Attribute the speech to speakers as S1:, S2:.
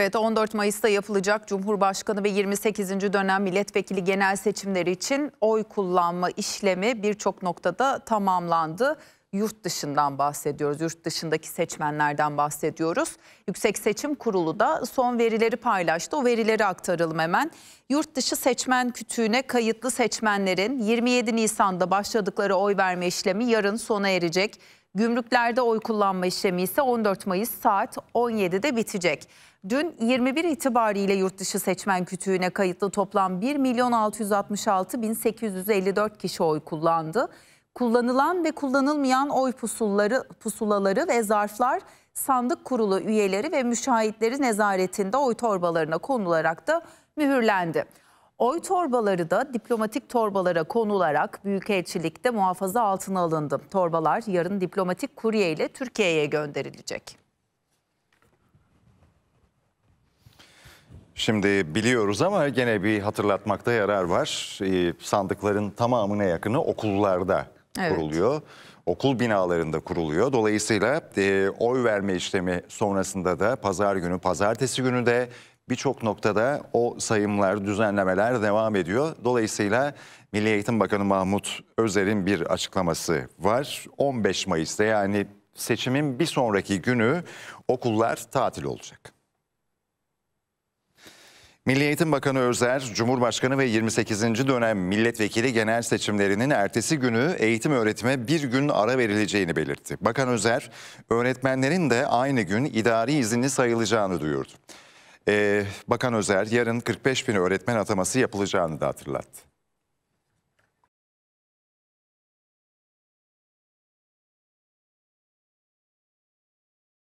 S1: Evet 14 Mayıs'ta yapılacak Cumhurbaşkanı ve 28. dönem milletvekili genel seçimleri için oy kullanma işlemi birçok noktada tamamlandı. Yurt dışından bahsediyoruz, yurt dışındaki seçmenlerden bahsediyoruz. Yüksek Seçim Kurulu da son verileri paylaştı. O verileri aktaralım hemen. Yurt dışı seçmen kütüğüne kayıtlı seçmenlerin 27 Nisan'da başladıkları oy verme işlemi yarın sona erecek. Gümrüklerde oy kullanma işlemi ise 14 Mayıs saat 17'de bitecek. Dün 21 itibariyle yurt dışı seçmen kütüğüne kayıtlı toplam 1 milyon 666 bin 854 kişi oy kullandı. Kullanılan ve kullanılmayan oy pusulları, pusulaları ve zarflar sandık kurulu üyeleri ve müşahitleri nezaretinde oy torbalarına konularak da mühürlendi. Oy torbaları da diplomatik torbalara konularak Büyükelçilik'te muhafaza altına alındı. Torbalar yarın diplomatik kurye ile Türkiye'ye gönderilecek.
S2: Şimdi biliyoruz ama gene bir hatırlatmakta yarar var. Ee, sandıkların tamamına yakını okullarda evet. kuruluyor. Okul binalarında kuruluyor. Dolayısıyla e, oy verme işlemi sonrasında da pazar günü, pazartesi günü de birçok noktada o sayımlar, düzenlemeler devam ediyor. Dolayısıyla Milli Eğitim Bakanı Mahmut Özer'in bir açıklaması var. 15 Mayıs'ta yani seçimin bir sonraki günü okullar tatil olacak. Milli Eğitim Bakanı Özer, Cumhurbaşkanı ve 28. dönem milletvekili genel seçimlerinin ertesi günü eğitim öğretime bir gün ara verileceğini belirtti. Bakan Özer, öğretmenlerin de aynı gün idari izinli sayılacağını duyurdu. Ee, Bakan Özer yarın 45 bin öğretmen ataması yapılacağını da hatırlattı.